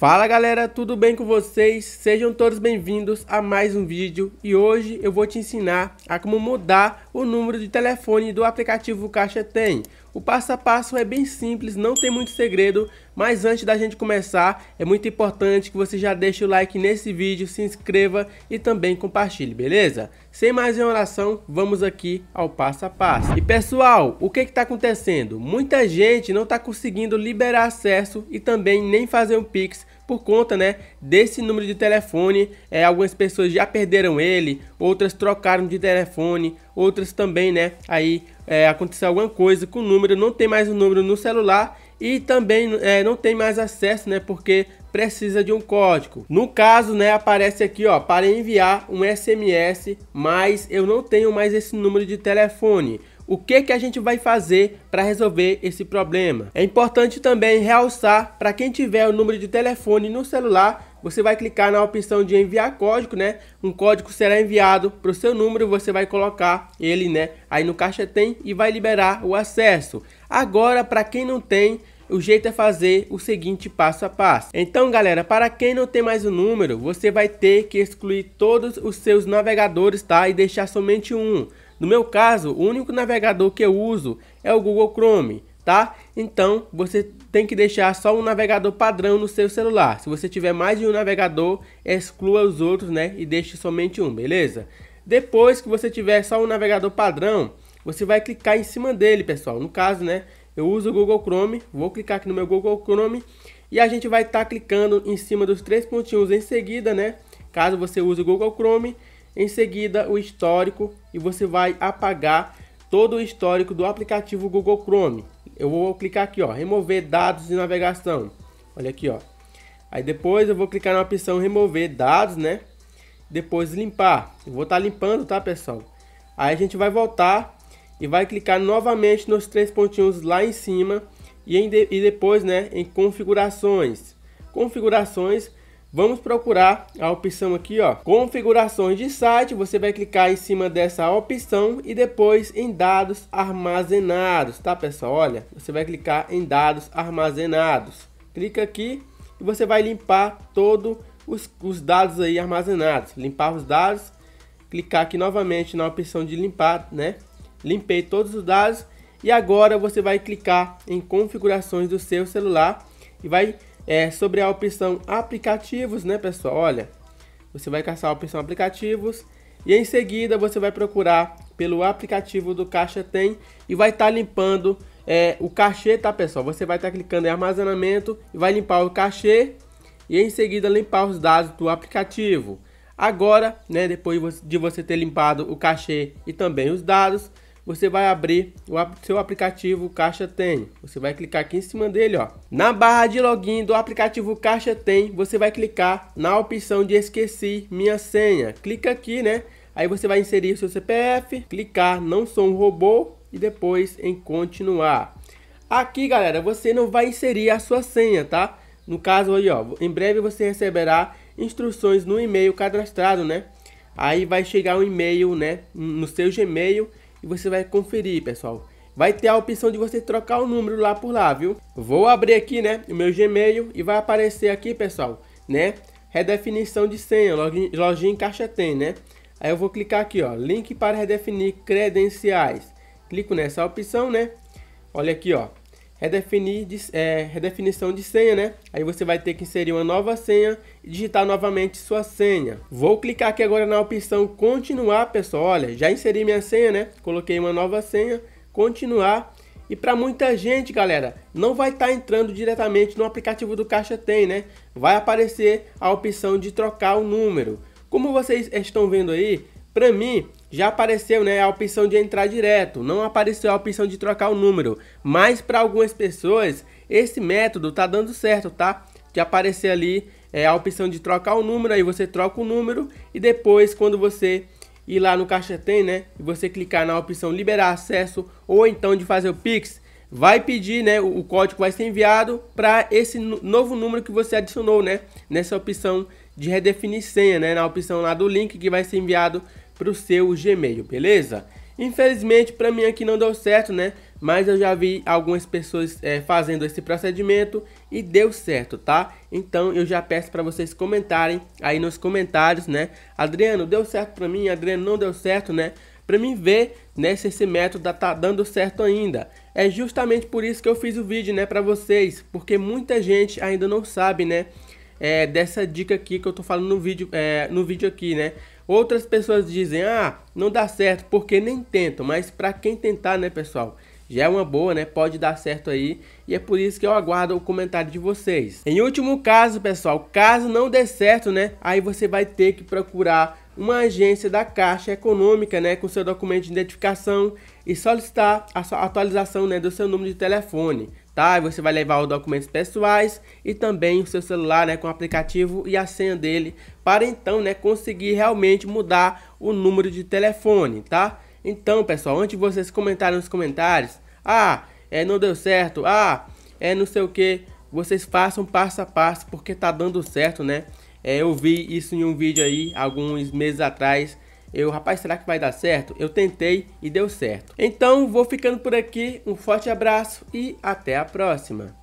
Fala galera, tudo bem com vocês? Sejam todos bem-vindos a mais um vídeo e hoje eu vou te ensinar a como mudar o número de telefone do aplicativo Caixa Tem. O passo a passo é bem simples, não tem muito segredo, mas antes da gente começar, é muito importante que você já deixe o like nesse vídeo, se inscreva e também compartilhe, beleza? Sem mais enrolação, vamos aqui ao passo a passo. E pessoal, o que está acontecendo? Muita gente não está conseguindo liberar acesso e também nem fazer um Pix por conta né, desse número de telefone. É, algumas pessoas já perderam ele, outras trocaram de telefone, outras também, né? Aí é, aconteceu alguma coisa com o número, não tem mais o número no celular e também é, não tem mais acesso, né? Porque precisa de um código. No caso, né, aparece aqui, ó, para enviar um SMS, mas eu não tenho mais esse número de telefone o que, que a gente vai fazer para resolver esse problema. É importante também realçar para quem tiver o número de telefone no celular, você vai clicar na opção de enviar código, né? Um código será enviado para o seu número, você vai colocar ele, né? Aí no caixa tem e vai liberar o acesso. Agora, para quem não tem, o jeito é fazer o seguinte passo a passo. Então, galera, para quem não tem mais o número, você vai ter que excluir todos os seus navegadores, tá? E deixar somente um. No meu caso, o único navegador que eu uso é o Google Chrome, tá? Então, você tem que deixar só um navegador padrão no seu celular. Se você tiver mais de um navegador, exclua os outros, né? E deixe somente um, beleza? Depois que você tiver só um navegador padrão, você vai clicar em cima dele, pessoal. No caso, né? Eu uso o Google Chrome, vou clicar aqui no meu Google Chrome e a gente vai estar tá clicando em cima dos três pontinhos em seguida, né? Caso você use o Google Chrome, em seguida o histórico e você vai apagar todo o histórico do aplicativo Google Chrome. Eu vou clicar aqui, ó, remover dados de navegação. Olha aqui, ó. Aí depois eu vou clicar na opção remover dados, né? Depois limpar. Eu vou estar tá limpando, tá, pessoal? Aí a gente vai voltar e vai clicar novamente nos três pontinhos lá em cima e, em de e depois, né, em configurações. Configurações Vamos procurar a opção aqui, ó, configurações de site, você vai clicar em cima dessa opção e depois em dados armazenados, tá pessoal? Olha, você vai clicar em dados armazenados, clica aqui e você vai limpar todos os, os dados aí armazenados, limpar os dados, clicar aqui novamente na opção de limpar, né? Limpei todos os dados e agora você vai clicar em configurações do seu celular e vai é sobre a opção aplicativos, né, pessoal? Olha, você vai caçar a opção aplicativos e em seguida você vai procurar pelo aplicativo do Caixa Tem e vai estar tá limpando é, o cachê, tá, pessoal? Você vai estar tá clicando em armazenamento e vai limpar o cachê e em seguida limpar os dados do aplicativo. Agora, né, depois de você ter limpado o cachê e também os dados, você vai abrir o seu aplicativo Caixa Tem. Você vai clicar aqui em cima dele, ó. Na barra de login do aplicativo Caixa Tem, você vai clicar na opção de esqueci minha senha. Clica aqui, né? Aí você vai inserir o seu CPF, clicar não sou um robô e depois em continuar. Aqui, galera, você não vai inserir a sua senha, tá? No caso aí, ó, em breve você receberá instruções no e-mail cadastrado, né? Aí vai chegar um e-mail, né, no seu Gmail e você vai conferir, pessoal. Vai ter a opção de você trocar o número lá por lá, viu? Vou abrir aqui, né, o meu Gmail e vai aparecer aqui, pessoal, né? Redefinição de senha, login, login caixa tem, né? Aí eu vou clicar aqui, ó, link para redefinir credenciais. Clico nessa opção, né? Olha aqui, ó redefinir, é, redefinição de senha, né? Aí você vai ter que inserir uma nova senha e digitar novamente sua senha. Vou clicar aqui agora na opção continuar, pessoal. Olha, já inseri minha senha, né? Coloquei uma nova senha, continuar. E para muita gente, galera, não vai estar tá entrando diretamente no aplicativo do Caixa Tem, né? Vai aparecer a opção de trocar o número. Como vocês estão vendo aí, para mim, já apareceu né, a opção de entrar direto, não apareceu a opção de trocar o número, mas para algumas pessoas esse método tá dando certo, tá? De aparecer ali é, a opção de trocar o número, aí você troca o número e depois quando você ir lá no Caixa Tem, né, e você clicar na opção liberar acesso ou então de fazer o Pix, vai pedir, né, o, código vai ser enviado para esse novo número que você adicionou, né, nessa opção de redefinir senha, né, na opção lá do link que vai ser enviado para o seu Gmail, beleza? Infelizmente para mim aqui não deu certo, né? Mas eu já vi algumas pessoas é, fazendo esse procedimento e deu certo, tá? Então eu já peço para vocês comentarem aí nos comentários, né? Adriano, deu certo para mim, Adriano, não deu certo, né? Para mim ver né, se esse método tá, tá dando certo ainda. É justamente por isso que eu fiz o vídeo, né, para vocês, porque muita gente ainda não sabe, né, é, dessa dica aqui que eu tô falando no vídeo, é, no vídeo aqui, né? Outras pessoas dizem, ah, não dá certo, porque nem tentam, mas para quem tentar, né, pessoal? Já é uma boa, né? Pode dar certo aí. E é por isso que eu aguardo o comentário de vocês. Em último caso, pessoal, caso não dê certo, né? Aí você vai ter que procurar uma agência da Caixa Econômica, né? Com seu documento de identificação e solicitar a atualização, né? Do seu número de telefone tá? Você vai levar os documentos pessoais e também o seu celular, né, com o aplicativo e a senha dele, para então, né, conseguir realmente mudar o número de telefone, tá? Então, pessoal, antes de vocês comentarem nos comentários, ah, é não deu certo, ah, é não sei o que, vocês façam passo a passo porque tá dando certo, né? É, eu vi isso em um vídeo aí alguns meses atrás eu, rapaz, será que vai dar certo? Eu tentei e deu certo. Então vou ficando por aqui. Um forte abraço e até a próxima.